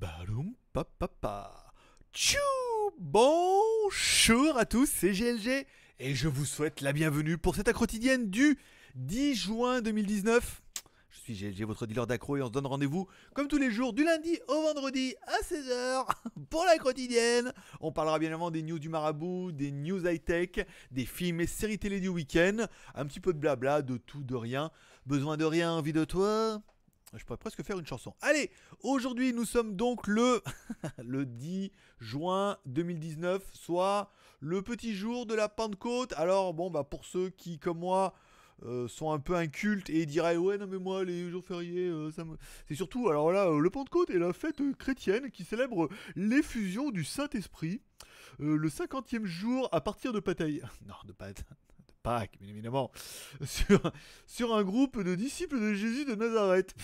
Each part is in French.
Baloum papa. Tchou Bonjour à tous, c'est GLG et je vous souhaite la bienvenue pour cette quotidienne du 10 juin 2019. Je suis GLG, votre dealer d'accro et on se donne rendez-vous comme tous les jours du lundi au vendredi à 16h pour la quotidienne. On parlera bien évidemment des news du marabout, des news high-tech, des films et séries télé du week-end, un petit peu de blabla, de tout, de rien. Besoin de rien, envie de toi je pourrais presque faire une chanson. Allez, aujourd'hui nous sommes donc le, le 10 juin 2019, soit le petit jour de la Pentecôte. Alors bon, bah pour ceux qui, comme moi, euh, sont un peu incultes et diraient ouais non mais moi les jours fériés, euh, ça c'est surtout alors là euh, le Pentecôte est la fête chrétienne qui célèbre l'effusion du Saint Esprit. le 50e jour à partir de Pataille. non, de pâte. Pâques, bien évidemment, sur, sur un groupe de disciples de Jésus de Nazareth.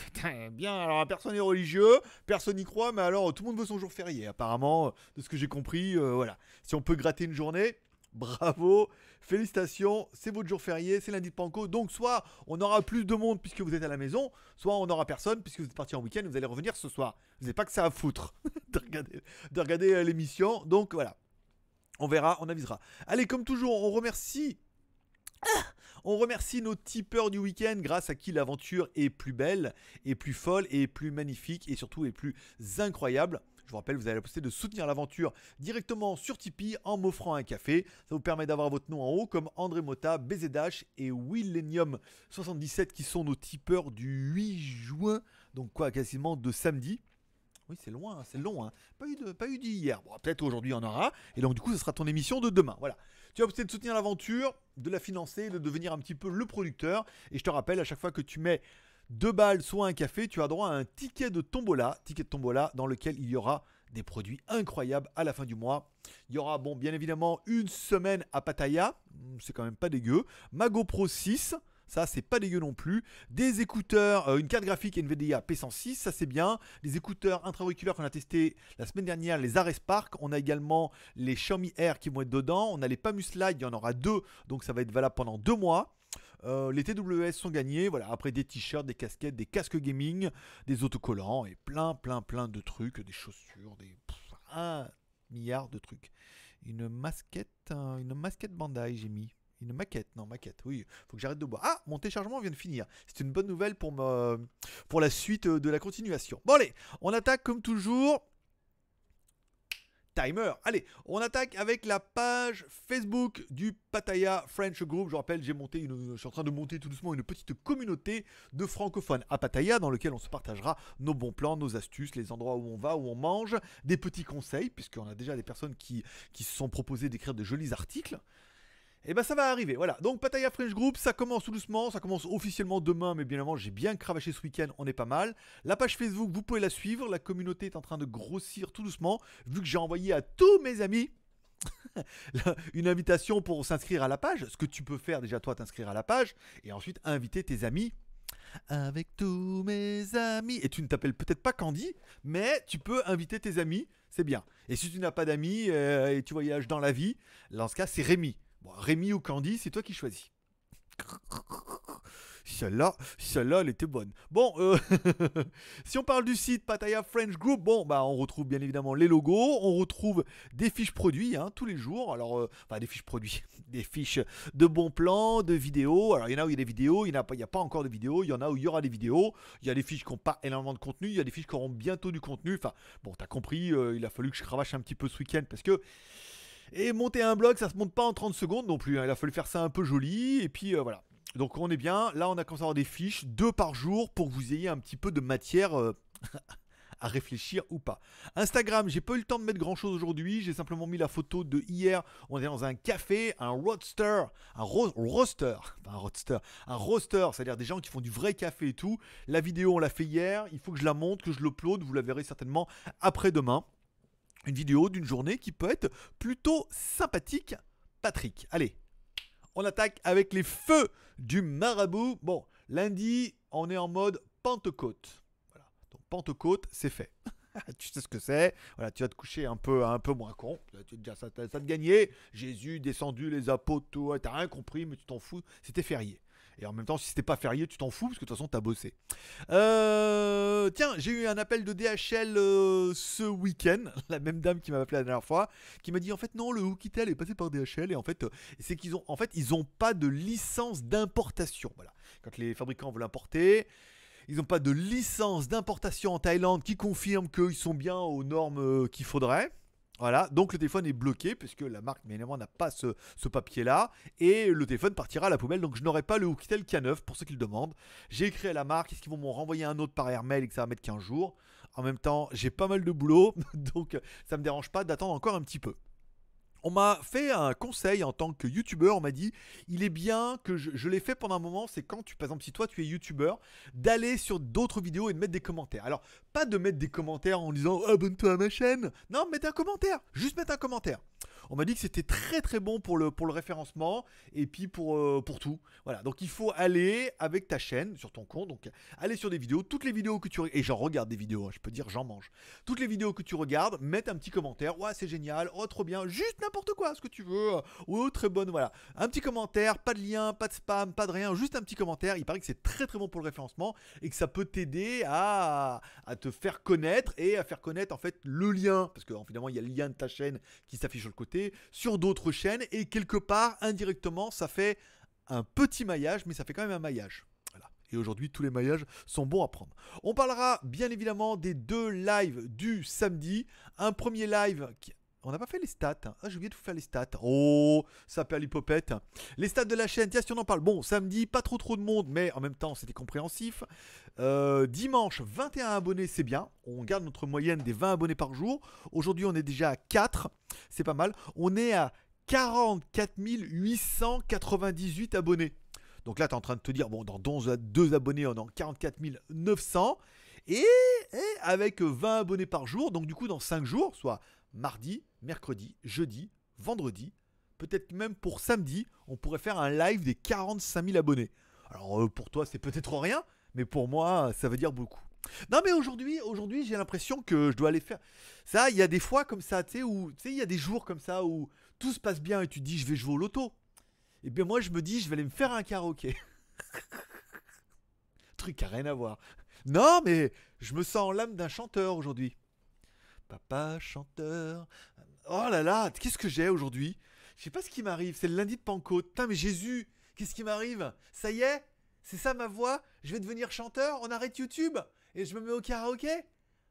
bien, alors personne n'est religieux, personne n'y croit, mais alors tout le monde veut son jour férié, apparemment, de ce que j'ai compris, euh, voilà. Si on peut gratter une journée, bravo, félicitations, c'est votre jour férié, c'est lundi de Panko, donc soit on aura plus de monde puisque vous êtes à la maison, soit on n'aura personne puisque vous êtes parti en week-end vous allez revenir ce soir. Vous n'avez pas que ça à foutre de regarder, de regarder euh, l'émission, donc voilà. On verra, on avisera. Allez, comme toujours, on remercie on remercie nos tipeurs du week-end grâce à qui l'aventure est plus belle, Et plus folle, et plus magnifique et surtout est plus incroyable. Je vous rappelle, vous avez la possibilité de soutenir l'aventure directement sur Tipeee en m'offrant un café. Ça vous permet d'avoir votre nom en haut comme André Mota, BZH et Willenium77 qui sont nos tipeurs du 8 juin, donc quoi, quasiment de samedi. Oui, c'est loin, hein, c'est long. Hein. Pas eu d'hier. Pas bon, peut-être aujourd'hui on en aura. Et donc du coup, ce sera ton émission de demain. Voilà. Tu as opté de soutenir l'aventure, de la financer, de devenir un petit peu le producteur. Et je te rappelle, à chaque fois que tu mets deux balles, soit un café, tu as droit à un ticket de tombola, ticket de tombola dans lequel il y aura des produits incroyables à la fin du mois. Il y aura, bon, bien évidemment, une semaine à Pattaya, c'est quand même pas dégueu. Mago Pro 6, ça c'est pas dégueu non plus. Des écouteurs, euh, une carte graphique NVDA P106, ça c'est bien. Les écouteurs intra-auriculaires qu'on a testé la semaine dernière, les Ares On a également les Xiaomi Air qui vont être dedans. On a les Pamus Slide, il y en aura deux, donc ça va être valable pendant deux mois. Euh, les TWS sont gagnés, voilà, après des t-shirts, des casquettes, des casques gaming, des autocollants et plein, plein, plein de trucs, des chaussures, des. un milliard de trucs. Une masquette, une masquette Bandai, j'ai mis. Une maquette, non, maquette, oui. Faut que j'arrête de boire. Ah, mon téléchargement vient de finir. C'est une bonne nouvelle pour, me, pour la suite euh, de la continuation. Bon, allez, on attaque comme toujours. Timer. Allez, on attaque avec la page Facebook du Pattaya French Group. Je rappelle, j'ai monté, une... je suis en train de monter tout doucement une petite communauté de francophones à Pattaya dans lequel on se partagera nos bons plans, nos astuces, les endroits où on va, où on mange, des petits conseils, puisqu'on a déjà des personnes qui, qui se sont proposées d'écrire de jolis articles. Et eh ben ça va arriver, voilà. Donc Pattaya French Group, ça commence tout doucement, ça commence officiellement demain, mais bien évidemment j'ai bien cravaché ce week-end, on est pas mal. La page Facebook, vous pouvez la suivre, la communauté est en train de grossir tout doucement, vu que j'ai envoyé à tous mes amis une invitation pour s'inscrire à la page. Ce que tu peux faire déjà, toi, t'inscrire à la page et ensuite inviter tes amis. Avec tous mes amis. Et tu ne t'appelles peut-être pas Candy, mais tu peux inviter tes amis, c'est bien. Et si tu n'as pas d'amis euh, et tu voyages dans la vie, dans ce cas, c'est Rémi. Rémi ou Candy, c'est toi qui choisis. Celle-là, celle-là, elle était bonne. Bon, euh, si on parle du site Pataya French Group, bon, bah, on retrouve bien évidemment les logos, on retrouve des fiches produits hein, tous les jours. Alors, euh, enfin, des fiches produits, des fiches de bons plans, de vidéos. Alors, il y en a où il y a des vidéos, il n'y a, pas, a pas encore de vidéos, il y en a où il y aura des vidéos. Il y a des fiches qui n'ont pas énormément de contenu, il y a des fiches qui auront bientôt du contenu. Enfin, bon, t'as compris, euh, il a fallu que je cravache un petit peu ce week-end parce que et monter un blog, ça se monte pas en 30 secondes non plus. Hein. Il a fallu faire ça un peu joli. Et puis euh, voilà. Donc on est bien. Là, on a commencé à avoir des fiches, deux par jour, pour que vous ayez un petit peu de matière. Euh, à réfléchir ou pas. Instagram, j'ai pas eu le temps de mettre grand chose aujourd'hui, j'ai simplement mis la photo de hier, on est dans un café, un roadster, un roadster, roaster, un roadster, un roaster, c'est-à-dire des gens qui font du vrai café et tout. La vidéo, on l'a fait hier, il faut que je la monte, que je l'upload, vous la verrez certainement après-demain une vidéo d'une journée qui peut être plutôt sympathique. Patrick, allez, on attaque avec les feux du marabout. Bon, lundi, on est en mode Pentecôte. Voilà. Donc Pentecôte, c'est fait. tu sais ce que c'est. Voilà, tu vas te coucher un peu, un peu moins con. Tu ça, ça, te gagnait. Jésus descendu les apôtres, t'as rien compris, mais tu t'en fous. C'était férié. Et en même temps, si c'était pas férié, tu t'en fous parce que de toute façon, as bossé. Euh, tiens, j'ai eu un appel de DHL euh, ce week-end. La même dame qui m'a appelé la dernière fois, qui m'a dit en fait non, le Hookitel est passé par DHL et en fait, euh, c'est qu'ils ont en fait ils ont pas de licence d'importation. Voilà. Quand les fabricants veulent importer, ils n'ont pas de licence d'importation en Thaïlande qui confirme qu'ils sont bien aux normes qu'il faudrait. Voilà, donc le téléphone est bloqué puisque la marque, bien évidemment, n'a pas ce, papier-là. Et le téléphone partira à la poubelle, donc je n'aurai pas le qui K9 pour ceux qui le demandent. J'ai écrit à la marque, est-ce qu'ils vont m'en renvoyer un autre par airmail et que ça va mettre 15 jours En même temps, j'ai pas mal de boulot, donc ça me dérange pas d'attendre encore un petit peu on m'a fait un conseil en tant que youtubeur, on m'a dit, il est bien que je, l'ai fait pendant un moment, c'est quand tu, par exemple, si toi tu es youtubeur, d'aller sur d'autres vidéos et de mettre des commentaires. Alors, pas de mettre des commentaires en disant abonne-toi à ma chaîne, non, mette un commentaire, juste mettre un commentaire. On m'a dit que c'était très très bon pour le, pour le référencement et puis pour, euh, pour tout. Voilà, donc il faut aller avec ta chaîne sur ton compte, donc aller sur des vidéos, toutes les vidéos que tu et j'en regarde des vidéos, hein, je peux dire j'en mange. Toutes les vidéos que tu regardes, mettre un petit commentaire, ouais c'est génial, oh trop bien, juste n'importe quoi, ce que tu veux, oh très bonne, voilà, un petit commentaire, pas de lien, pas de spam, pas de rien, juste un petit commentaire. Il paraît que c'est très très bon pour le référencement et que ça peut t'aider à, à te faire connaître et à faire connaître en fait le lien, parce que finalement il y a le lien de ta chaîne qui s'affiche sur le côté sur d'autres chaînes et quelque part, indirectement, ça fait un petit maillage, mais ça fait quand même un maillage. Voilà. Et aujourd'hui, tous les maillages sont bons à prendre. On parlera bien évidemment des deux lives du samedi. Un premier live qui on n'a pas fait les stats. Ah, j'ai oublié de vous faire les stats. Oh, ça perd l'hypopète. Les stats de la chaîne, tiens, si on en parle. Bon, samedi, pas trop trop de monde, mais en même temps, c'était compréhensif. Euh, dimanche, 21 abonnés, c'est bien. On garde notre moyenne des 20 abonnés par jour. Aujourd'hui, on est déjà à 4. C'est pas mal. On est à 44 898 abonnés. Donc là, tu es en train de te dire, bon, dans 2 abonnés, on est en 44 900. et, avec 20 abonnés par jour, donc du coup dans 5 jours, soit mardi, mercredi, jeudi, vendredi, peut-être même pour samedi, on pourrait faire un live des 45 000 abonnés. Alors euh, pour toi c'est peut-être rien, mais pour moi ça veut dire beaucoup. Non mais aujourd'hui, aujourd'hui j'ai l'impression que je dois aller faire ça. Il y a des fois comme ça, tu sais, où il y a des jours comme ça où tout se passe bien et tu te dis je vais jouer au loto. Et eh bien moi je me dis je vais aller me faire un karaoké. Truc à rien à voir. Non mais je me sens l'âme d'un chanteur aujourd'hui. Papa chanteur. Oh là là, qu'est-ce que j'ai aujourd'hui Je sais pas ce qui m'arrive, c'est le lundi de Pentecôte. Putain, mais Jésus, qu'est-ce qui m'arrive Ça y est C'est ça ma voix Je vais devenir chanteur On arrête YouTube Et je me mets au karaoké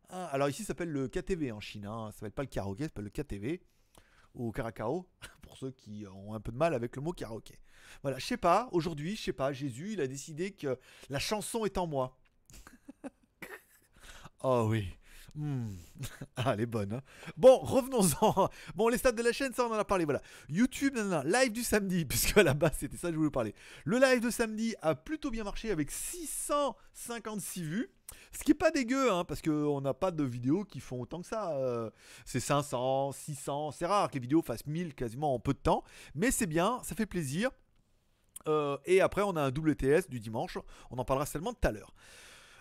ah, Alors ici, ça s'appelle le KTV en Chine. Ça hein. Ça s'appelle pas le karaoké, ça s'appelle le KTV. Ou Karakao, pour ceux qui ont un peu de mal avec le mot karaoké. Voilà, je sais pas, aujourd'hui, je sais pas, Jésus, il a décidé que la chanson est en moi. oh oui. Hmm. Ah, elle est bonne. Hein. Bon, revenons-en. Bon, les stats de la chaîne, ça on en a parlé. Voilà. YouTube, live du samedi, puisque à la base c'était ça que je voulais parler. Le live de samedi a plutôt bien marché avec 656 vues. Ce qui est pas dégueu, hein, parce qu'on n'a pas de vidéos qui font autant que ça. Euh, c'est 500, 600, c'est rare que les vidéos fassent 1000 quasiment en peu de temps. Mais c'est bien, ça fait plaisir. Euh, et après, on a un WTS du dimanche. On en parlera seulement tout à l'heure.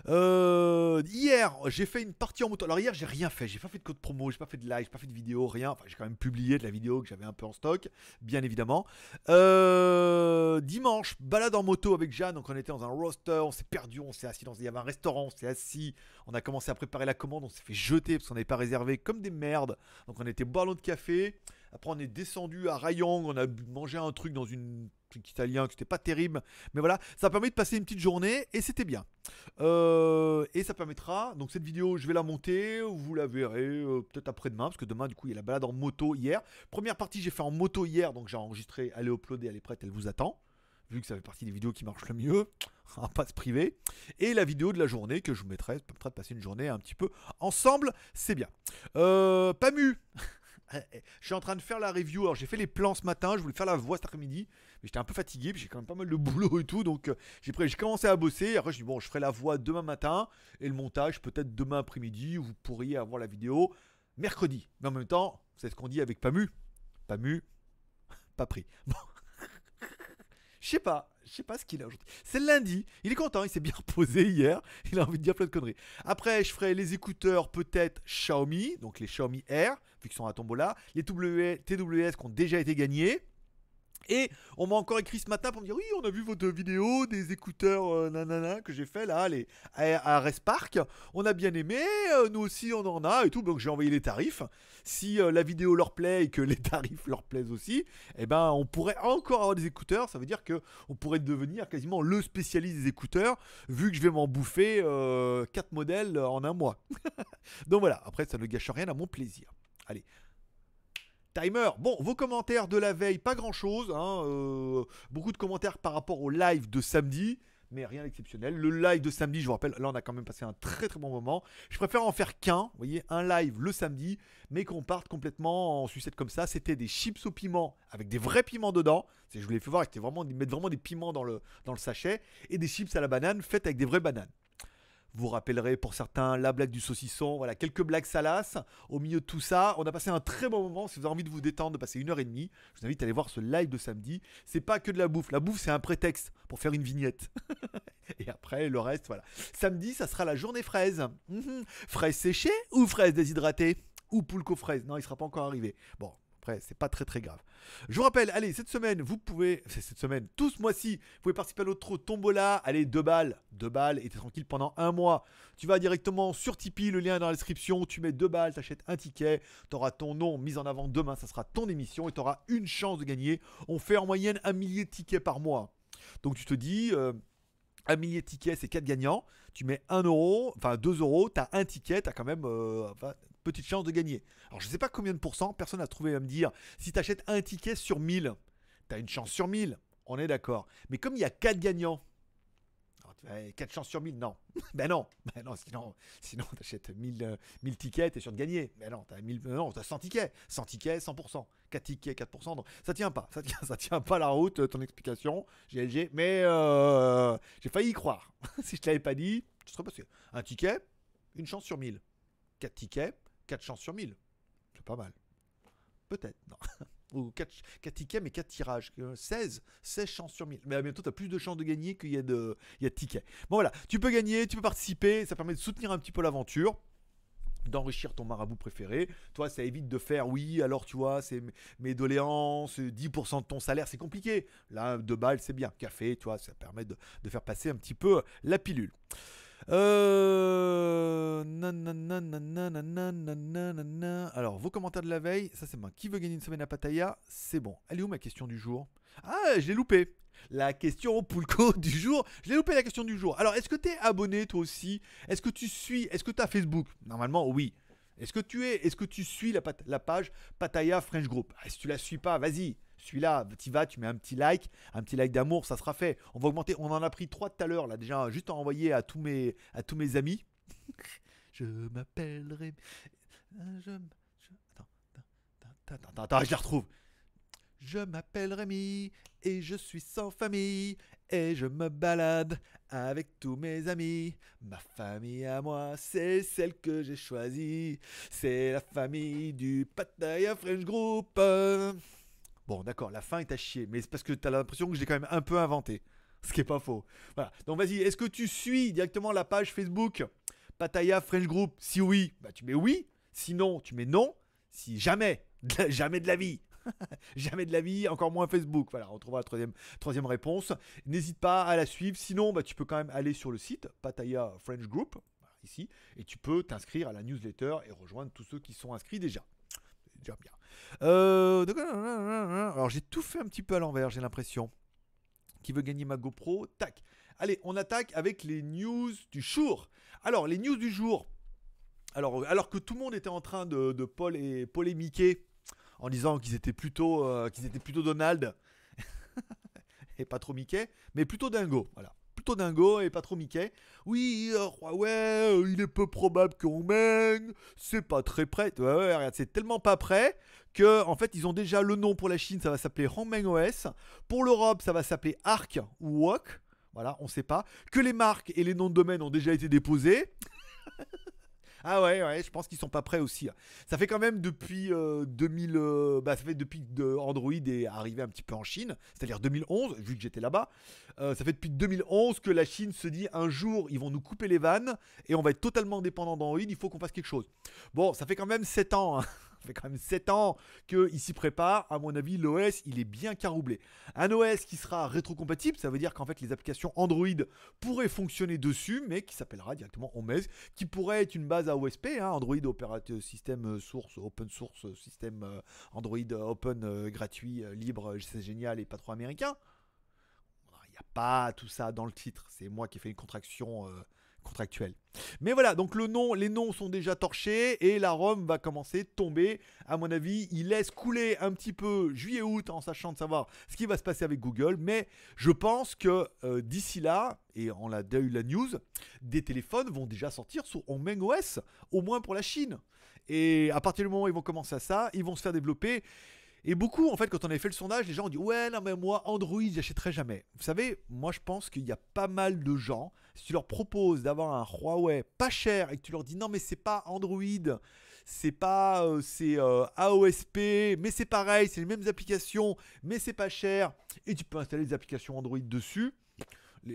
Euh, hier, j'ai fait une partie en moto. Alors hier, j'ai rien fait. J'ai pas fait de code promo, j'ai pas fait de live, j'ai pas fait de vidéo, rien. Enfin, j'ai quand même publié de la vidéo que j'avais un peu en stock, bien évidemment. Euh, dimanche, balade en moto avec Jeanne. Donc on était dans un roster, on s'est perdu, on s'est assis dans. Il y avait un restaurant, on s'est assis. On a commencé à préparer la commande, on s'est fait jeter parce qu'on n'avait pas réservé comme des merdes. Donc on était boire l'eau de café. Après, on est descendu à Rayong, on a mangé un truc dans une italien, que c'était pas terrible. Mais voilà, ça permet de passer une petite journée et c'était bien. Euh, et ça permettra, donc cette vidéo, je vais la monter, vous la verrez euh, peut-être après-demain, parce que demain, du coup, il y a la balade en moto hier. Première partie, j'ai fait en moto hier, donc j'ai enregistré, elle est uploadée, elle est prête, elle vous attend. Vu que ça fait partie des vidéos qui marchent le mieux, on va pas Et la vidéo de la journée que je vous mettrai, ça permettra de passer une journée un petit peu ensemble, c'est bien. Euh, Pamu Eh, eh, je suis en train de faire la review. Alors, j'ai fait les plans ce matin. Je voulais faire la voix cet après-midi. Mais j'étais un peu fatigué. J'ai quand même pas mal de boulot et tout. Donc, euh, j'ai commencé à bosser. Après, je dis bon, je ferai la voix demain matin. Et le montage, peut-être demain après-midi. Vous pourriez avoir la vidéo mercredi. Mais en même temps, c'est ce qu'on dit avec Pamu. Pamu, pas pris. Bon. Je sais pas je sais pas ce qu'il a aujourd'hui. C'est lundi, il est content, il s'est bien reposé hier, il a envie de dire plein de conneries. Après, je ferai les écouteurs peut-être Xiaomi, donc les Xiaomi Air, vu qu'ils sont à Tombola, les TWS qui ont déjà été gagnés. Et on m'a encore écrit ce matin pour me dire oui, on a vu votre vidéo des écouteurs euh, nanana que j'ai fait là les, à, Respark. On a bien aimé, euh, nous aussi on en a et tout. Donc j'ai envoyé les tarifs. Si euh, la vidéo leur plaît et que les tarifs leur plaisent aussi, eh ben on pourrait encore avoir des écouteurs. Ça veut dire que on pourrait devenir quasiment le spécialiste des écouteurs vu que je vais m'en bouffer 4 modèles en un mois. donc voilà, après ça ne gâche rien à mon plaisir. Allez, Timer, bon, vos commentaires de la veille, pas grand-chose. Hein, euh, beaucoup de commentaires par rapport au live de samedi, mais rien d'exceptionnel. Le live de samedi, je vous rappelle, là on a quand même passé un très très bon moment. Je préfère en faire qu'un, vous voyez, un live le samedi, mais qu'on parte complètement en sucette comme ça. C'était des chips au piment, avec des vrais piments dedans. Je vous l'ai fait voir, c'était vraiment, ils mettent vraiment des piments dans le, dans le sachet. Et des chips à la banane, faites avec des vraies bananes. Vous rappellerez pour certains la blague du saucisson, voilà, quelques blagues salaces. Au milieu de tout ça, on a passé un très bon moment. Si vous avez envie de vous détendre, de bah, passer une heure et demie, je vous invite à aller voir ce live de samedi. C'est pas que de la bouffe. La bouffe, c'est un prétexte pour faire une vignette. et après, le reste, voilà. Samedi, ça sera la journée fraise. Mhm. fraise séchée ou fraise déshydratée ou poulco fraise fraises. Non, il sera pas encore arrivé. Bon, après, c'est pas très très grave. Je vous rappelle, allez, cette semaine, vous pouvez, cette semaine, tout ce mois-ci, vous pouvez participer à notre tombola. Allez, deux balles, deux balles, et t'es tranquille pendant un mois. Tu vas directement sur Tipeee, le lien dans la description. Tu mets deux balles, t'achètes un ticket, auras ton nom mis en avant demain, ça sera ton émission et auras une chance de gagner. On fait en moyenne un millier de tickets par mois. Donc tu te dis. Euh, un millier de tickets, c'est quatre gagnants. Tu mets 1 euro, enfin 2 euros, tu as un ticket, tu as quand même euh, petite chance de gagner. Alors je ne sais pas combien de pourcents, personne n'a trouvé à me dire. Si tu achètes un ticket sur 1000, tu as une chance sur 1000, on est d'accord. Mais comme il y a 4 gagnants, alors 4 eh, chances sur 1000, non. ben non, ben non sinon, sinon tu achètes 1000, 1000 tickets, tu es sûr de gagner. Ben non, tu as, 1000, as 100 tickets, 100 tickets, 100%, 4 tickets, 4%. ça tient pas, ça tient, ça tient pas la route, euh, ton explication, GLG, mais euh, j'ai failli y croire. si je ne l'avais pas dit, je serais sûr. Un ticket, une chance sur 1000. 4 tickets, 4 chances sur 1000. C'est pas mal. Peut-être, non. Ou 4, tickets, mais 4 tirages. 16, euh, 16 chances sur 1000. Mais à bientôt, tu as plus de chances de gagner qu'il y, a de, de tickets. Bon, voilà. Tu peux gagner, tu peux participer. Ça permet de soutenir un petit peu l'aventure d'enrichir ton marabout préféré. Toi, ça évite de faire, oui, alors tu vois, c'est mes doléances, 10% de ton salaire, c'est compliqué. Là, deux balles, c'est bien. Café, tu vois, ça permet de, de, faire passer un petit peu la pilule. Euh... Alors, vos commentaires de la veille, ça c'est moi. Qui veut gagner une semaine à Pattaya C'est bon. Elle est où ma question du jour Ah, je l'ai loupée. La question Poulco du jour. Je l'ai loupé la question du jour. Alors, est-ce que tu es abonné toi aussi Est-ce que tu suis Est-ce que tu as Facebook Normalement, oui. Est-ce que tu es Est-ce que tu suis la, la page Pattaya French Group Si tu la suis pas, vas-y. Celui-là, tu vas, tu mets un petit like, un petit like d'amour, ça sera fait. On va augmenter, on en a pris trois tout à l'heure, là, déjà, juste à envoyer à tous mes, à tous mes amis. je m'appelle euh, Je... je... Attends, attends, attends, attends, je retrouve. Je m'appelle Rémi et je suis sans famille et je me balade avec tous mes amis. Ma famille à moi, c'est celle que j'ai choisie. C'est la famille du Pattaya French Group. Bon, d'accord, la fin est à chier, mais c'est parce que tu as l'impression que j'ai quand même un peu inventé. Ce qui est pas faux. Voilà. Donc vas-y, est-ce que tu suis directement la page Facebook Pataya French Group Si oui, bah tu mets oui. Sinon, tu mets non. Si jamais, jamais de la vie. jamais de la vie, encore moins Facebook. Voilà, on trouvera la troisième, réponse. N'hésite pas à la suivre. Sinon, bah, tu peux quand même aller sur le site Pataya French Group, ici, et tu peux t'inscrire à la newsletter et rejoindre tous ceux qui sont inscrits déjà. déjà bien. Euh, euh... Alors j'ai tout fait un petit peu à l'envers, j'ai l'impression. Qui veut gagner ma GoPro Tac. Allez, on attaque avec les news du jour. Alors les news du jour. Alors, alors que tout le monde était en train de, de Paul et en disant qu'ils étaient plutôt euh, qu'ils étaient plutôt Donald et pas trop Mickey, mais plutôt Dingo. Voilà. Todingo dingo et pas trop Mickey. Oui, euh, oh, ouais, il est peu probable qu'on mène, c'est pas très prêt. Ouais, ouais, regarde, c'est tellement pas prêt que, en fait, ils ont déjà le nom pour la Chine, ça va s'appeler Meng OS. Pour l'Europe, ça va s'appeler Arc ou Wok. Voilà, on sait pas. Que les marques et les noms de domaine ont déjà été déposés. Ah ouais, ouais, je pense qu'ils sont pas prêts aussi. Hein. Ça fait quand même depuis 2000, euh, euh, bah, ça fait depuis que Android est arrivé un petit peu en Chine, c'est-à-dire 2011, vu que j'étais là-bas. Euh, ça fait depuis 2011 que la Chine se dit un jour ils vont nous couper les vannes et on va être totalement dépendant d'Android. Il faut qu'on fasse quelque chose. Bon, ça fait quand même 7 ans. Hein fait quand même 7 ans qu'il s'y prépare. À mon avis, l'OS, il est bien caroublé. Un OS qui sera rétrocompatible, ça veut dire qu'en fait, les applications Android pourraient fonctionner dessus, mais qui s'appellera directement OMES, qui pourrait être une base à OSP. Hein, Android Operating System euh, Source, Open Source, euh, système euh, Android Open gratuit, libre, c'est génial et pas trop américain. Il n'y a pas tout ça dans le titre. C'est moi qui ai fait une contraction contractuel. Mais voilà, donc le nom, les noms sont déjà torchés et la Rome va commencer à tomber. À mon avis, il laisse couler un petit peu juillet-août en sachant de savoir ce qui va se passer avec Google. Mais je pense que euh, d'ici là, et on a déjà eu la news, des téléphones vont déjà sortir sur main OS, au moins pour la Chine. Et à partir du moment où ils vont commencer à ça, ils vont se faire développer. Et beaucoup, en fait, quand on avait fait le sondage, les gens ont dit Ouais, non, mais moi, Android, j'achèterai jamais. Vous savez, moi, je pense qu'il y a pas mal de gens si tu leur proposes d'avoir un Huawei pas cher et que tu leur dis non mais c'est pas Android, c'est pas euh, c'est euh, AOSP, mais c'est pareil, c'est les mêmes applications, mais c'est pas cher et tu peux installer des applications Android dessus.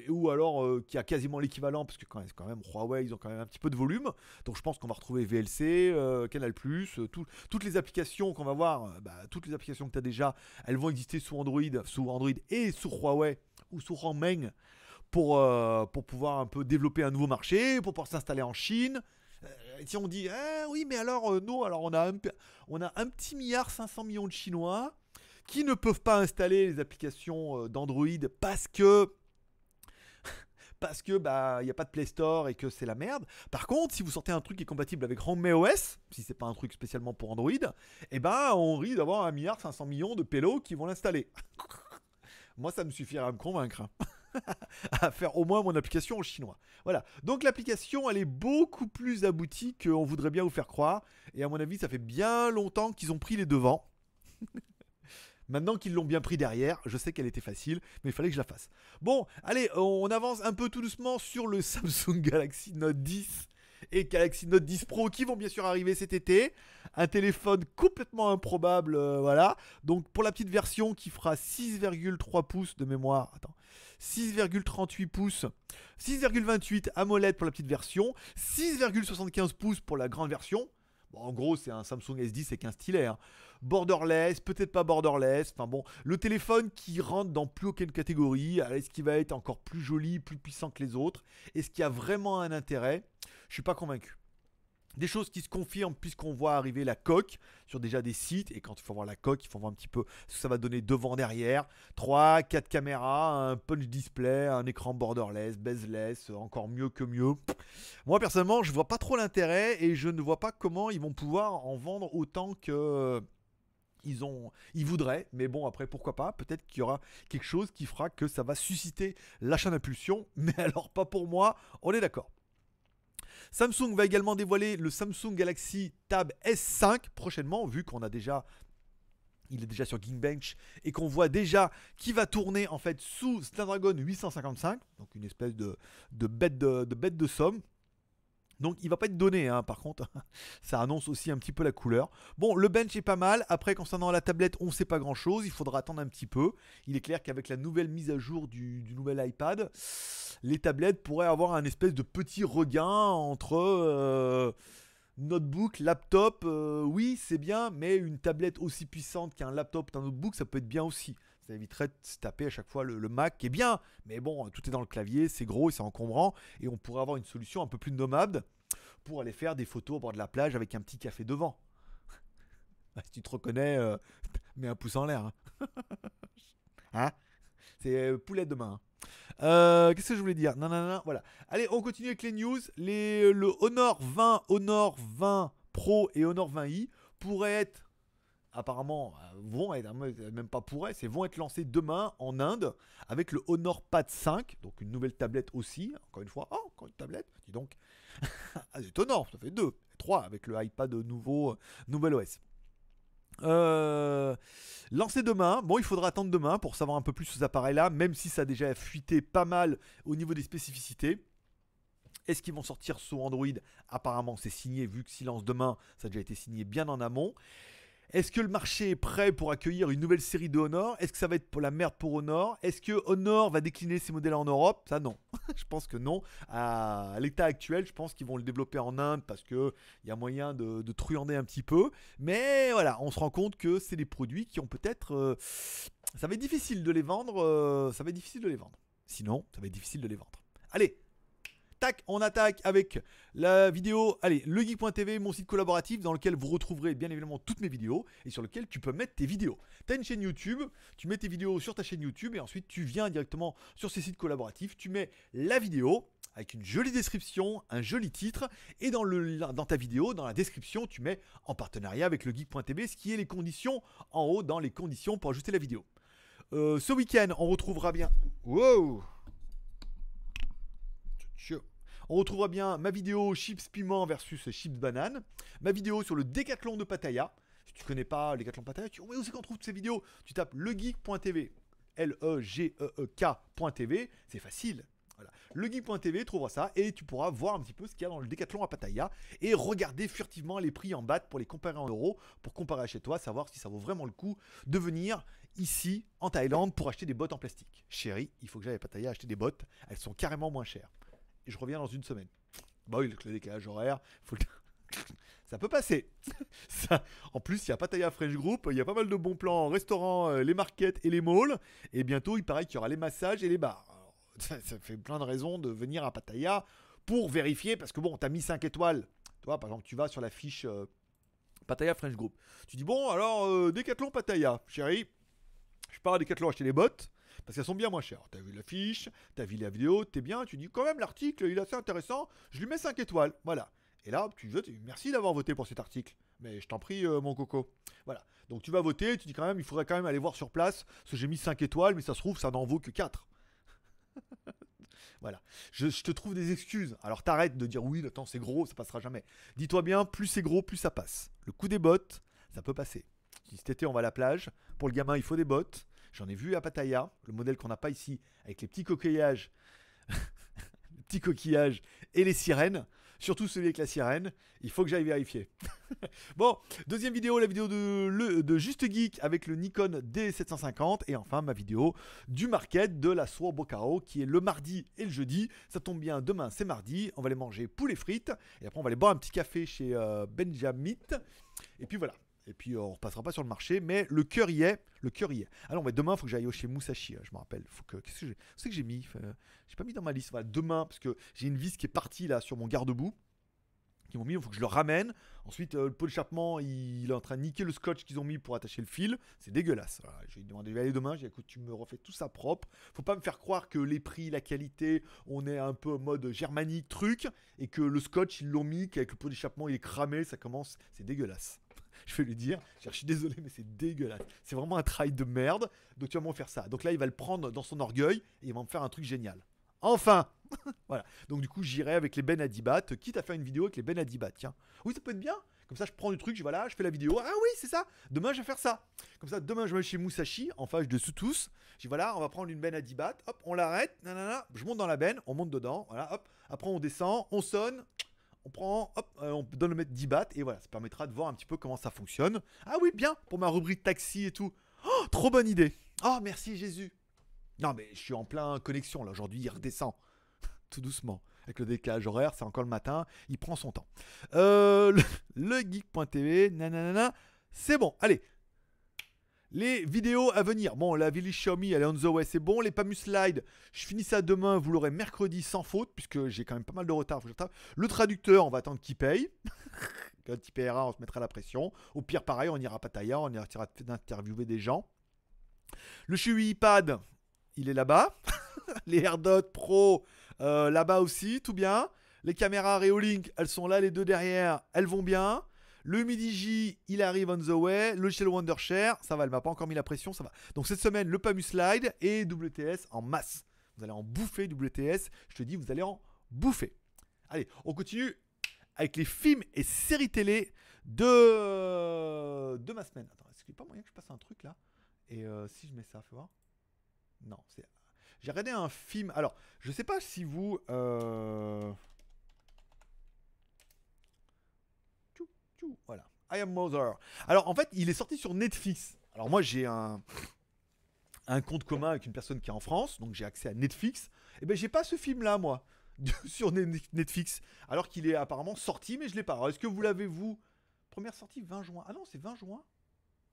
ou alors euh, qui a quasiment l'équivalent, parce que quand, même Huawei, ils ont quand même un petit peu de volume. Donc je pense qu'on va retrouver VLC, Canal, Plus, toutes les applications qu'on va voir, bah, toutes les applications que tu as déjà, elles vont exister sous Android, sous Android et sous Huawei ou sous Meng pour, euh, pour pouvoir un peu développer un nouveau marché, pour pouvoir s'installer en Chine. Et euh, si on dit, eh oui, mais alors, euh, nous, non, alors on a, un, on a un petit milliard 500 millions de Chinois qui ne peuvent pas installer les applications d'Android parce que parce que bah il n'y a pas de Play Store et que c'est la merde. Par contre, si vous sortez un truc qui est compatible avec Rome OS, si c'est pas un truc spécialement pour Android, eh ben on risque d'avoir un milliard 500 millions de pélos qui vont l'installer. Moi, ça me suffirait à me convaincre. Hein. à faire au moins mon application en chinois. Voilà. Donc l'application, elle est beaucoup plus aboutie qu'on voudrait bien vous faire croire. Et à mon avis, ça fait bien longtemps qu'ils ont pris les devants. Maintenant qu'ils l'ont bien pris derrière, je sais qu'elle était facile, mais il fallait que je la fasse. Bon, allez, on avance un peu tout doucement sur le Samsung Galaxy Note 10 et Galaxy Note 10 Pro qui vont bien sûr arriver cet été. Un téléphone complètement improbable, euh, voilà. Donc pour la petite version qui fera 6,3 pouces de mémoire, attends, 6,38 pouces, 6,28 AMOLED pour la petite version, 6,75 pouces pour la grande version. en gros, c'est un Samsung S10 c'est qu'un stylet. Hein. Borderless, peut-être pas borderless. Enfin bon, le téléphone qui rentre dans plus aucune catégorie. Est-ce qu'il va être encore plus joli, plus puissant que les autres Est-ce qu'il y a vraiment un intérêt je suis pas convaincu. Des choses qui se confirment puisqu'on voit arriver la coque sur déjà des sites. Et quand il faut voir la coque, il faut voir un petit peu ce que ça va donner devant, derrière. 3, 4 caméras, un punch display, un écran borderless, bezeless, encore mieux que mieux. Moi personnellement, je vois pas trop l'intérêt et je ne vois pas comment ils vont pouvoir en vendre autant que euh, ils ont, ils voudraient, mais bon après pourquoi pas, peut-être qu'il y aura quelque chose qui fera que ça va susciter l'achat d'impulsion, mais alors pas pour moi, on est d'accord. Samsung va également dévoiler le Samsung Galaxy Tab S5 prochainement, vu qu'on a déjà il est déjà sur Geekbench et qu'on voit déjà qui va tourner en fait sous Snapdragon 855, donc une espèce de, de bête de somme. Donc il va pas être donné, hein. par contre. ça annonce aussi un petit peu la couleur. Bon, le bench est pas mal. Après, concernant la tablette, on ne sait pas grand-chose. Il faudra attendre un petit peu. Il est clair qu'avec la nouvelle mise à jour du, nouvel iPad, les tablettes pourraient avoir un espèce de petit regain entre... Euh, notebook, laptop, euh, oui, c'est bien, mais une tablette aussi puissante qu'un laptop, un notebook, ça peut être bien aussi. Ça éviterait de se taper à chaque fois le, Mac, qui est bien, mais bon, tout est dans le clavier, c'est gros et c'est encombrant, et on pourrait avoir une solution un peu plus nomade pour aller faire des photos au bord de la plage avec un petit café devant. Ah, si tu te reconnais, euh, mets un pouce en l'air. Hein. Hein? C'est euh, poulet de main. Hein. Euh, qu'est-ce que je voulais dire Non, non, non, voilà. Allez, on continue avec les news. Les, le Honor 20, Honor 20 Pro et Honor 20i pourraient être apparemment euh, vont être, euh, même pas pourraient, c'est vont être lancés demain en Inde avec le Honor Pad 5, donc une nouvelle tablette aussi, encore une fois, oh, encore une tablette, dis donc, ah, c'est étonnant, ça fait deux, trois avec le iPad nouveau, euh, nouvel OS. lancé demain. Bon, il faudra attendre demain pour savoir un peu plus sur ces appareils-là, même si ça a déjà fuité pas mal au niveau des spécificités. Est-ce qu'ils vont sortir sous Android Apparemment, c'est signé, vu que silence demain, ça a déjà été signé bien en amont. Est-ce que le marché est prêt pour accueillir une nouvelle série de Honor Est-ce que ça va être pour la merde pour Honor Est-ce que Honor va décliner ses modèles en Europe Ça non. je pense que non. À l'état actuel, je pense qu'ils vont le développer en Inde parce qu'il y a moyen de, truander un petit peu. Mais voilà, on se rend compte que c'est des produits qui ont peut-être... Euh, ça va être difficile de les vendre. Euh, ça va être difficile de les vendre. Sinon, ça va être difficile de les vendre. Allez, Tac, on attaque avec la vidéo, allez, legeek.tv, mon site collaboratif dans lequel vous retrouverez bien évidemment toutes mes vidéos et sur lequel tu peux mettre tes vidéos. Tu as une chaîne YouTube, tu mets tes vidéos sur ta chaîne YouTube et ensuite tu viens directement sur ces sites collaboratifs, tu mets la vidéo avec une jolie description, un joli titre, et dans, ta vidéo, dans la description, tu mets en partenariat avec le ce qui est les conditions en haut dans les conditions pour ajuster la vidéo. Euh, ce week-end, on retrouvera bien... Wow on retrouvera bien ma vidéo chips piment versus chips banane, ma vidéo sur le décathlon de Pattaya. Si tu ne connais pas le décathlon de Pattaya, tu vois oh, où c'est qu'on trouve toutes ces vidéos Tu tapes legeek.tv, L-E-G-E-E-K.tv, c'est facile. Legeek.tv trouvera ça et tu pourras voir un petit peu ce qu'il y a dans le décathlon à Pattaya et regarder furtivement les prix en BAT pour les comparer en euros, pour comparer à chez toi, savoir si ça vaut vraiment le coup de venir ici en Thaïlande pour acheter des bottes en plastique. Chérie, il faut que j'aille à Pattaya acheter des bottes, elles sont carrément moins chères je reviens dans une semaine. Bah oui, le décalage horaire, ça peut passer. En plus, il y a Pataya Fresh Group, il y a pas mal de bons plans en restaurant, euh, les markets et les malls. Et bientôt, il paraît qu'il y aura les massages et les bars. ça, fait plein de raisons de venir à Pataya pour vérifier, parce que bon, t'as mis 5 étoiles. Toi, par exemple, tu vas sur la fiche Pataya euh, Pattaya French Group. Tu dis, bon, alors, euh, Décathlon Pataya, Pattaya, chérie, je pars à Décathlon acheter les bottes. Parce qu'elles sont bien moins chères. T'as vu l'affiche, t'as vu la vidéo, t'es bien, tu dis quand même l'article, il est assez intéressant, je lui mets 5 étoiles. Voilà. Et là, tu veux merci d'avoir voté pour cet article. Mais je t'en prie, euh, mon coco. Voilà. Donc tu vas voter, tu dis quand même, il faudrait quand même aller voir sur place, parce que j'ai mis 5 étoiles, mais ça se trouve, ça n'en vaut que 4. voilà. Je, te trouve des excuses. Alors t'arrêtes de dire oui, attends, c'est gros, ça passera jamais. Dis-toi bien, plus c'est gros, plus ça passe. Le coup des bottes, ça peut passer. Si cet été on va à la plage, pour le gamin il faut des bottes, J'en ai vu à Pattaya, le modèle qu'on n'a pas ici, avec les petits coquillages, petits coquillages et les sirènes. Surtout celui avec la sirène, il faut que j'aille vérifier. bon, deuxième vidéo, la vidéo de, de Juste Geek avec le Nikon D750. Et enfin, ma vidéo du market de la soie Bocao qui est le mardi et le jeudi. Ça tombe bien, demain c'est mardi. On va aller manger poulet frites. Et après, on va aller boire un petit café chez euh, Benjamin. Et puis voilà. Et puis on repassera pas sur le marché, mais le cœur y est. Le cœur y est. Alors, ah demain, il faut que j'aille chez Musashi, hein, je me rappelle. Faut que, qu'est-ce que j'ai, que j'ai mis J'ai pas mis dans ma liste. Voilà, demain, parce que j'ai une vis qui est partie là sur mon garde-boue qui m'ont mis, il faut que je le ramène. Ensuite, euh, le pot d'échappement, il, est en train de niquer le scotch qu'ils ont mis pour attacher le fil. C'est dégueulasse. lui j'ai demandé aller demain, j'ai dit écoute, tu me refais tout ça propre. Faut pas me faire croire que les prix, la qualité, on est un peu en mode germanique truc, et que le scotch, ils l'ont mis, qu'avec le pot d'échappement, il est cramé, ça commence, c'est dégueulasse je vais lui dire, je suis désolé, mais c'est dégueulasse. C'est vraiment un travail de merde. Donc tu vas m'en faire ça. Donc là, il va le prendre dans son orgueil et il va me faire un truc génial. Enfin Voilà. Donc du coup, j'irai avec les Ben Adibat, quitte à faire une vidéo avec les Ben Adibat. Tiens. Oui, ça peut être bien. Comme ça, je prends du truc, je vais je fais la vidéo. Ah oui, c'est ça. Demain, je vais faire ça. Comme ça, demain, je vais chez Musashi, en face de tous. Je dis voilà, on va prendre une benne à 10 Hop, on l'arrête. Je monte dans la benne, on monte dedans. Voilà, hop. Après, on descend, on sonne on prend, hop, euh, on donne le mètre 10 bahts et voilà, ça permettra de voir un petit peu comment ça fonctionne. Ah oui, bien, pour ma rubrique taxi et tout. Oh, trop bonne idée. Oh, merci Jésus. Non, mais je suis en plein connexion là aujourd'hui, il redescend. Tout doucement. Avec le décalage horaire, c'est encore le matin, il prend son temps. Euh, le, le geek.tv, nanana. C'est bon, allez, les vidéos à venir. Bon, la Village Xiaomi, elle est on the way, c'est bon. Les Pamu Slide, je finis ça demain. Vous l'aurez mercredi sans faute, puisque j'ai quand même pas mal de retard. Le traducteur, on va attendre qu'il paye. Quand il payera, on se mettra la pression. Au pire, pareil, on ira pas Pattaya, on ira d'interviewer des gens. Le Chewy iPad, il est là-bas. les AirDots Pro, euh, là-bas aussi, tout bien. Les caméras Reolink, elles sont là, les deux derrière, elles vont bien. Le Midi J, il arrive on the way. Le Shell Wondershare, ça va, elle m'a pas encore mis la pression, ça va. Donc cette semaine, le PAMU Slide et WTS en masse. Vous allez en bouffer WTS, je te dis, vous allez en bouffer. Allez, on continue avec les films et séries télé de, de ma semaine. Attends, est-ce qu'il n'y a pas moyen que je passe un truc là Et euh, si je mets ça, fais voir. Non, c'est... J'ai regardé un film. Alors, je sais pas si vous... Euh, Voilà. I am Mother. Alors en fait, il est sorti sur Netflix. Alors moi, j'ai un, un compte commun avec une personne qui est en France, donc j'ai accès à Netflix. Et eh ben j'ai pas ce film là, moi, sur Netflix, alors qu'il est apparemment sorti, mais je l'ai pas. est-ce que vous l'avez vous Première sortie 20 juin. Ah non, c'est 20 juin.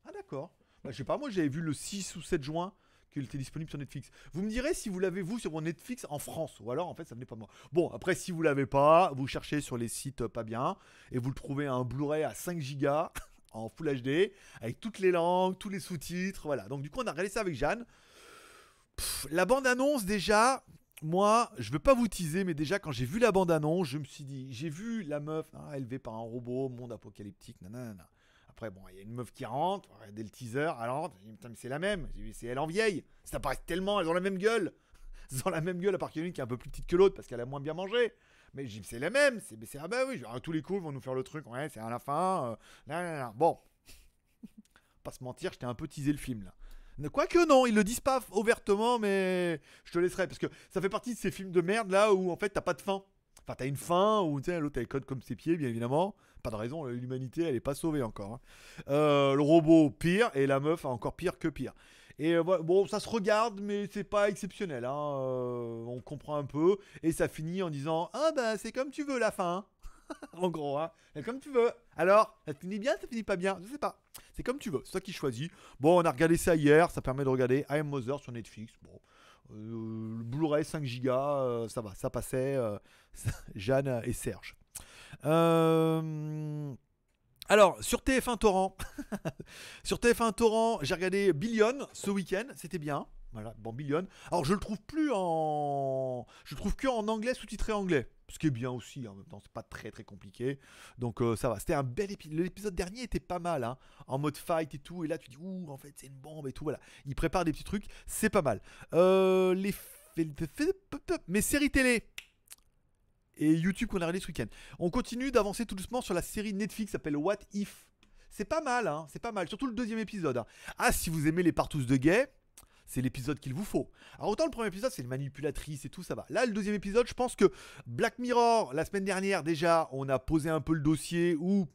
Ah d'accord. Bah, je sais pas, moi j'avais vu le 6 ou 7 juin qu'il était disponible sur Netflix. Vous me direz si vous l'avez vous sur mon Netflix en France ou alors en fait ça venait pas moi. Bon, après si vous l'avez pas, vous cherchez sur les sites euh, pas bien et vous le trouvez un Blu-ray à 5 gigas en Full HD avec toutes les langues, tous les sous-titres, voilà. Donc du coup, on a regardé ça avec Jeanne. la bande-annonce déjà, moi, je veux pas vous teaser, mais déjà quand j'ai vu la bande-annonce, je me suis dit, j'ai vu la meuf hein, élevée par un robot, monde apocalyptique, nanana. Après, bon, il y a une meuf qui rentre, regardez le teaser, elle rentre, mais c'est la même, c'est elle en vieille, ça paraît tellement, elles ont la même gueule, elles ont la même gueule, à part qu'il y a une qui est un peu plus petite que l'autre parce qu'elle a moins bien mangé. Mais j'ai c'est la même, c'est, ah bah oui, tous les coups, vont nous faire le truc, ouais, c'est à la fin, euh, là, là, là. Bon, pas se mentir, j'étais un peu teasé le film là. Quoique non, ils le disent pas ouvertement, mais je te laisserai, parce que ça fait partie de ces films de merde là où en fait t'as pas de fin. Enfin, t'as une fin où l'autre elle code comme ses pieds, bien évidemment pas de raison, l'humanité, elle est pas sauvée encore. Hein. Euh, le robot, pire, et la meuf, encore pire que pire. Et euh, bon, ça se regarde, mais c'est pas exceptionnel. Hein, euh, on comprend un peu, et ça finit en disant Ah ben c'est comme tu veux la fin. Hein. en gros, comme tu veux. Alors, ça finit bien, ça finit pas bien, je sais pas. C'est comme tu veux, c'est toi qui choisis. Bon, on a regardé ça hier, ça permet de regarder I Am Mother sur Netflix. Bon, le Blu-ray 5 Go, ça va, ça passait. Jeanne et Serge. Alors, sur TF1 Torrent, sur TF1 Torrent, j'ai regardé Billion ce week-end, c'était bien. Voilà, bon, Billion. Alors, je le trouve plus en. Je le trouve que en anglais, sous-titré anglais. Ce qui est bien aussi, en même temps, c'est pas très très compliqué. Donc, ça va. C'était un bel épisode. L'épisode dernier était pas mal, en mode fight et tout. Et là, tu dis, ouh, en fait, c'est une bombe et tout. Voilà. Il prépare des petits trucs, c'est pas mal. les. Mes séries télé et YouTube qu'on a regardé ce week-end. On continue d'avancer tout doucement sur la série Netflix s'appelle What If. C'est pas mal, hein, c'est pas mal, surtout le deuxième épisode. Hein. Ah, si vous aimez les partous de gays, c'est l'épisode qu'il vous faut. Alors autant le premier épisode, c'est le manipulatrice et tout, ça va. Là, le deuxième épisode, je pense que Black Mirror, la semaine dernière déjà, on a posé un peu le dossier où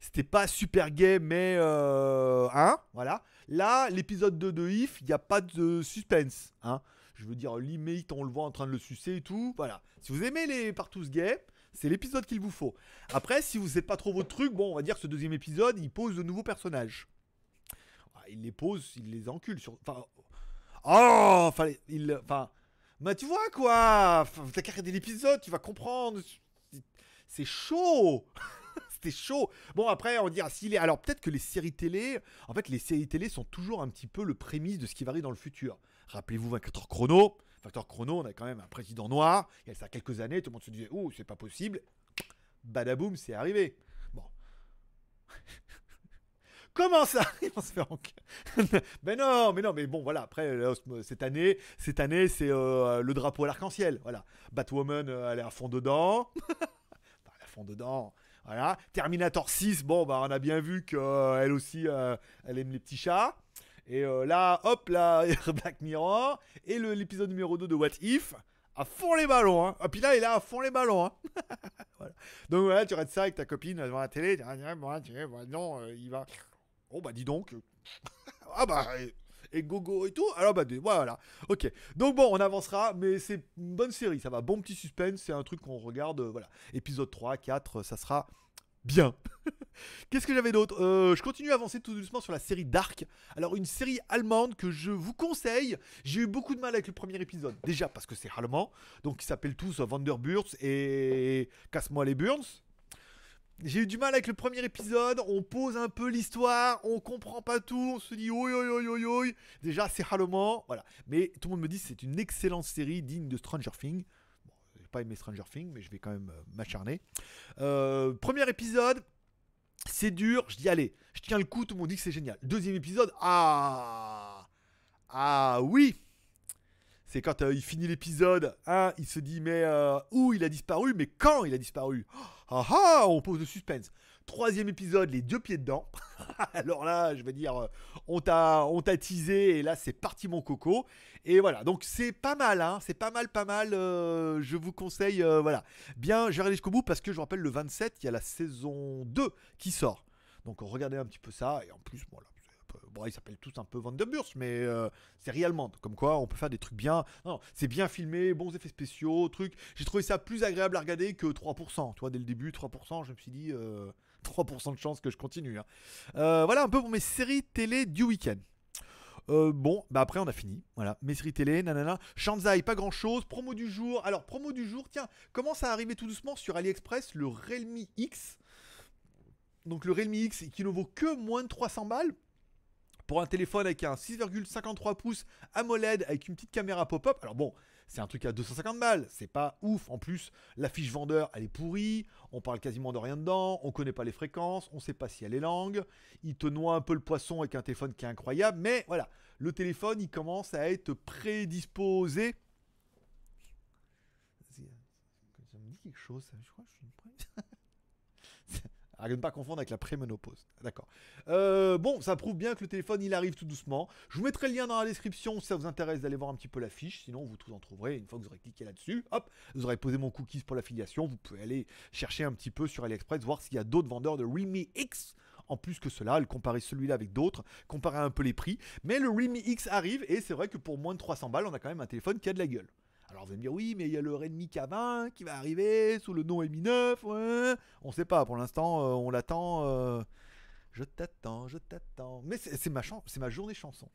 c'était pas super gay, mais... Euh, hein, voilà. Là, l'épisode 2 de If, il n'y a pas de suspense, hein. Je veux dire, limite, on le voit en train de le sucer et tout. Voilà. Si vous aimez les partous gays, c'est l'épisode qu'il vous faut. Après, si vous n'êtes pas trop votre truc, bon, on va dire que ce deuxième épisode, il pose de nouveaux personnages. Ah, il les pose, il les encule sur. Enfin. Oh Il. Enfin. Bah, tu vois quoi T'as qu'à regarder l'épisode, tu vas comprendre. C'est chaud C'était chaud Bon, après, on dira s'il est. Alors, peut-être que les séries télé. En fait, les séries télé sont toujours un petit peu le prémisse de ce qui varie dans le futur. Rappelez-vous 24 chrono. Facteur chrono, on a quand même un président noir. Il y a ça quelques années, tout le monde se disait Oh, c'est pas possible. Badaboum, c'est arrivé. Bon. Comment ça Ils se ben non, mais non, mais bon, voilà. Après, euh, cette année, cette année, c'est euh, le drapeau à l'arc-en-ciel. Voilà. Batwoman, euh, elle est à fond dedans. elle est à fond dedans. Voilà. Terminator 6, bon, bah, on a bien vu qu'elle aussi, elle aime les petits chats. Et euh, là, hop, là, Black Mirror. Et l'épisode numéro 2 de What If. À fond les ballons, hein. et ah, puis là, il est à fond les ballons, hein. voilà. Donc voilà, tu regardes ça avec ta copine devant la télé. Tu dis, non, euh, il va. Oh, bah, dis donc. Euh, ah, bah et gogo et tout. Alors bah voilà. Ok. Donc bon, on avancera, mais c'est une bonne série, ça va. Bon petit suspense, c'est un truc qu'on regarde, voilà. Épisode 3, 4, ça sera bien. Qu'est-ce que j'avais d'autre euh, Je continue à avancer tout doucement sur la série Dark. Alors une série allemande que je vous conseille. J'ai eu beaucoup de mal avec le premier épisode. Déjà parce que c'est allemand. Donc ils s'appellent tous Vanderburts et Casse-moi les Burns. J'ai eu du mal avec le premier épisode, on pose un peu l'histoire, on comprend pas tout, on se dit oi oi oi oi oi. Déjà c'est allemand, voilà. Mais tout le monde me dit c'est une excellente série digne de Stranger Things pas aimé Stranger Things, mais je vais quand même euh, m'acharner. Euh, premier épisode, c'est dur, je dis allez, je tiens le coup, tout le monde dit que c'est génial. Deuxième épisode, ah, ah oui, c'est quand euh, il finit l'épisode 1, hein, il se dit mais euh, où il a disparu, mais quand il a disparu oh, Ah ah, on pose le suspense. Troisième épisode, les deux pieds dedans. Alors là, je vais dire, euh, on t'a, on t'a teasé et là c'est parti mon coco. Et voilà, donc c'est pas mal, hein, c'est pas mal, pas mal. je vous conseille, voilà, bien, j'arrive jusqu'au bout parce que je vous rappelle le 27, il y a la saison 2 qui sort. Donc regardez un petit peu ça et en plus, voilà bon, ils s'appellent tous un peu Van de euh... mais c'est réellement comme quoi on peut faire des trucs bien. Non, c'est bien filmé, bons effets spéciaux, trucs. J'ai trouvé ça plus agréable à regarder que 3%. Tu vois, dès le début, 3%, je me suis dit 3% euh, de chance que je continue. Hein. Euh, voilà un peu pour mes séries télé du week-end. Euh, bon, bah après on a fini. Voilà, mes séries télé, nanana. Shanzai, pas grand chose. Promo du jour. Alors, promo du jour, tiens, commence à arriver tout doucement sur AliExpress le Realme X. Donc le Realme X qui ne vaut que moins de 300 balles pour un téléphone avec un 6,53 pouces AMOLED avec une petite caméra pop-up. Alors bon, c'est un truc à 250 balles, c'est pas ouf. En plus, la fiche vendeur, elle est pourrie, on parle quasiment de rien dedans, on connaît pas les fréquences, on sait pas si elle est langue. Il te noie un peu le poisson avec un téléphone qui est incroyable, mais voilà, le téléphone, il commence à être prédisposé. Ça me dit quelque chose, je crois que je suis une ne pas confondre avec la pré préménopause. D'accord. Euh, bon, ça prouve bien que le téléphone, il arrive tout doucement. Je vous mettrai le lien dans la description si ça vous intéresse d'aller voir un petit peu la fiche. Sinon, vous tout en trouverez. Une fois que vous aurez cliqué là-dessus, hop, vous aurez posé mon cookies pour l'affiliation. Vous pouvez aller chercher un petit peu sur AliExpress, voir s'il y a d'autres vendeurs de Realme X en plus que cela, elle comparer celui-là avec d'autres, comparer un peu les prix. Mais le Realme X arrive et c'est vrai que pour moins de 300 balles, on a quand même un téléphone qui a de la gueule. Alors vous allez me dire, oui, mais il y a le Redmi K20 qui va arriver sous le nom Mi 9. On ne sait pas, pour l'instant, euh, on l'attend. Euh, je t'attends, je t'attends. Mais c'est ma, ma journée chanson.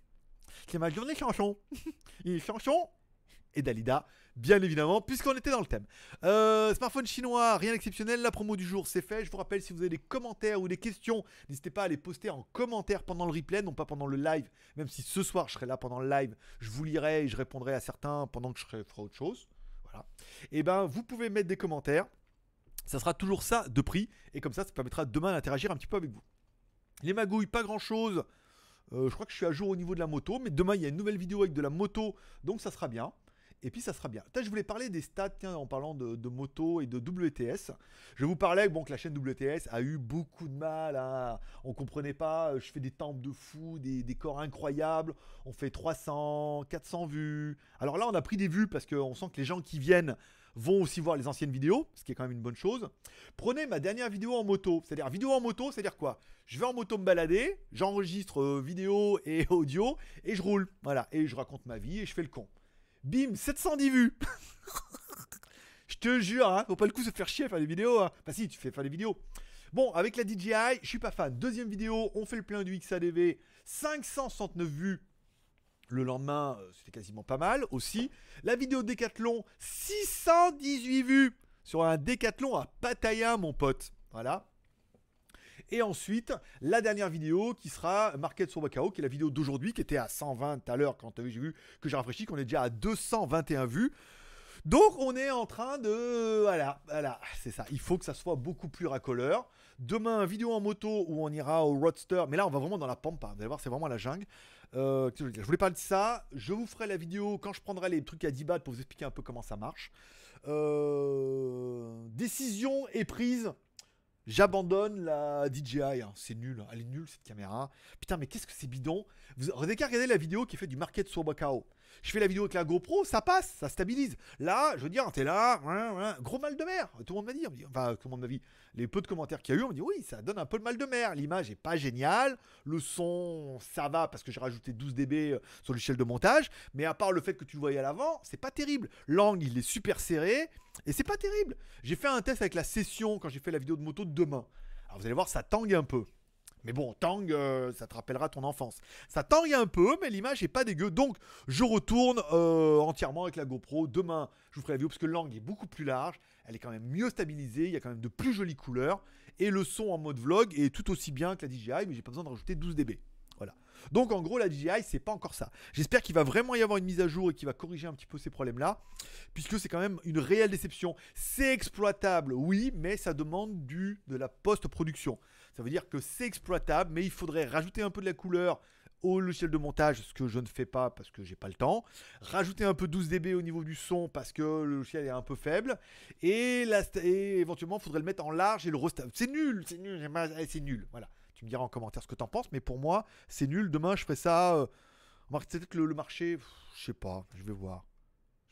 C'est ma journée chanson. Il est chanson et Dalida, bien évidemment, puisqu'on était dans le thème. Euh, smartphone chinois, rien d'exceptionnel, la promo du jour c'est fait. Je vous rappelle, si vous avez des commentaires ou des questions, n'hésitez pas à les poster en commentaire pendant le replay, non pas pendant le live, même si ce soir je serai là pendant le live, je vous lirai et je répondrai à certains pendant que je ferai autre chose. Voilà. Et eh ben, vous pouvez mettre des commentaires. Ça sera toujours ça de prix, et comme ça, ça permettra demain d'interagir un petit peu avec vous. Les magouilles, pas grand chose. Euh, je crois que je suis à jour au niveau de la moto, mais demain il y a une nouvelle vidéo avec de la moto, donc ça sera bien. Et puis ça sera bien. je voulais parler des stats, en parlant de, moto et de WTS. Je vous parlais bon, que la chaîne WTS a eu beaucoup de mal. On comprenait pas, euh, je fais des tempes de fou, des, des corps incroyables. On fait 300, 400 vues. Alors là, on a pris des vues parce qu'on sent que les gens qui viennent vont aussi voir les anciennes vidéos, ce qui est quand même une bonne chose. Prenez ma dernière vidéo en moto. C'est-à-dire, vidéo en moto, c'est-à-dire quoi Je vais en moto me balader, j'enregistre euh, vidéo et audio, et je roule. Voilà, et je raconte ma vie et je fais le con bim, 710 vues Je te jure, hein, faut pas le coup se faire chier à faire des vidéos. Hein. si, tu fais faire des vidéos. Bon, avec la DJI, je suis pas fan. Deuxième vidéo, on fait le plein du XADV, 569 vues. Le lendemain, euh, c'était quasiment pas mal aussi. La vidéo Décathlon, 618 vues sur un Décathlon à Pataya, mon pote. Voilà. Et ensuite, la dernière vidéo qui sera Market sur Wakao, qui est la vidéo d'aujourd'hui, qui était à 120 à l'heure quand j'ai vu que j'ai rafraîchi, qu'on est déjà à 221 vues. Donc on est en train de... Voilà, voilà, c'est ça. Il faut que ça soit beaucoup plus racoleur. Demain, vidéo en moto où on ira au Roadster. Mais là, on va vraiment dans la pampa. Vous allez voir, c'est vraiment la jungle. Euh, je voulais parler de ça. Je vous ferai la vidéo quand je prendrai les trucs à 10 bahts pour vous expliquer un peu comment ça marche. Euh, décision est prise J'abandonne la DJI, hein. c'est nul, hein. elle est nulle cette caméra. Putain, mais qu'est-ce que c'est bidon Vous regardez, la vidéo qui fait du market sur Bacao. Je fais la vidéo avec la GoPro, ça passe, ça stabilise. Là, je veux dire, t'es là, hein, hein, gros mal de mer. Tout le monde m'a dit, enfin, tout le m'a dit, les peu de commentaires qu'il y a eu, on me dit, oui, ça donne un peu le mal de mer. L'image est pas géniale, le son, ça va parce que j'ai rajouté 12 dB euh, sur l'échelle de montage, mais à part le fait que tu le voyais à l'avant, c'est pas terrible. L'angle, il est super serré et c'est pas terrible. J'ai fait un test avec la session quand j'ai fait la vidéo de moto de demain. Alors vous allez voir, ça tangue un peu. Mais bon, Tang, euh, ça te rappellera ton enfance. Ça tangue un peu, mais l'image est pas dégueu. Donc, je retourne euh, entièrement avec la GoPro. Demain, je vous ferai la vidéo parce que l'angle est beaucoup plus large. Elle est quand même mieux stabilisée. Il y a quand même de plus jolies couleurs. Et le son en mode vlog est tout aussi bien que la DJI, mais j'ai pas besoin de rajouter 12 dB. Donc en gros la DJI c'est pas encore ça. J'espère qu'il va vraiment y avoir une mise à jour et qu'il va corriger un petit peu ces problèmes là, puisque c'est quand même une réelle déception. C'est exploitable, oui, mais ça demande du de la post-production. Ça veut dire que c'est exploitable, mais il faudrait rajouter un peu de la couleur au logiciel de montage, ce que je ne fais pas parce que j'ai pas le temps. Rajouter un peu 12 dB au niveau du son parce que le logiciel est un peu faible. Et, et éventuellement, il faudrait le mettre en large et le restable. C'est nul, c'est nul, c'est nul. Voilà. Tu me diras en commentaire ce que tu en penses, mais pour moi, c'est nul. Demain, je ferai ça. Euh, c'est peut-être le, marché. Je sais pas. Je vais voir.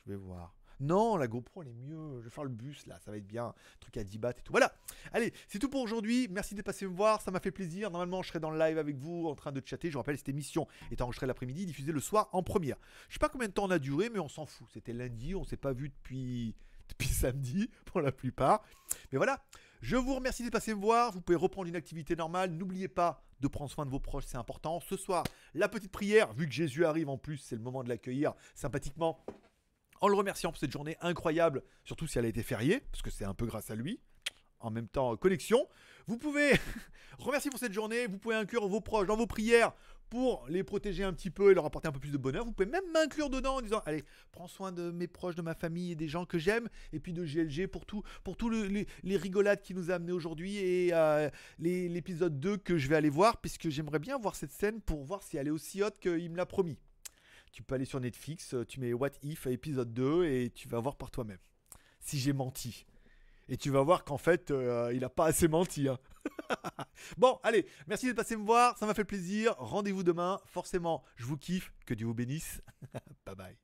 Je vais voir. Non, la GoPro, elle est mieux. Je vais faire le bus, là. Ça va être bien. truc à 10 bahts et tout. Voilà. Allez, c'est tout pour aujourd'hui. Merci de passer me voir. Ça m'a fait plaisir. Normalement, je serais dans le live avec vous en train de chatter. Je vous rappelle, cette émission est enregistrée l'après-midi, diffusée le soir en première. Je sais pas combien de temps on a duré, mais on s'en fout. C'était lundi. On s'est pas vu depuis depuis samedi pour la plupart. Mais voilà, je vous remercie de passer me voir. Vous pouvez reprendre une activité normale. N'oubliez pas de prendre soin de vos proches, c'est important. Ce soir, la petite prière, vu que Jésus arrive en plus, c'est le moment de l'accueillir sympathiquement. En le remerciant pour cette journée incroyable, surtout si elle a été fériée, parce que c'est un peu grâce à lui. En même temps, euh, connexion. Vous pouvez remercier pour cette journée. Vous pouvez inclure vos proches dans vos prières pour les protéger un petit peu et leur apporter un peu plus de bonheur. Vous pouvez même m'inclure dedans en disant allez, prends soin de mes proches, de ma famille et des gens que j'aime, et puis de GLG pour tout, pour tous les, rigolades qui nous a amené aujourd'hui et euh, l'épisode 2 que je vais aller voir, puisque j'aimerais bien voir cette scène pour voir si elle est aussi haute qu'il me l'a promis. Tu peux aller sur Netflix, tu mets What If à épisode 2 et tu vas voir par toi-même si j'ai menti. Et tu vas voir qu'en fait, euh, il n'a pas assez menti. Hein. bon, allez, merci de passer me voir, ça m'a fait plaisir. Rendez-vous demain, forcément, je vous kiffe, que Dieu vous bénisse. bye bye.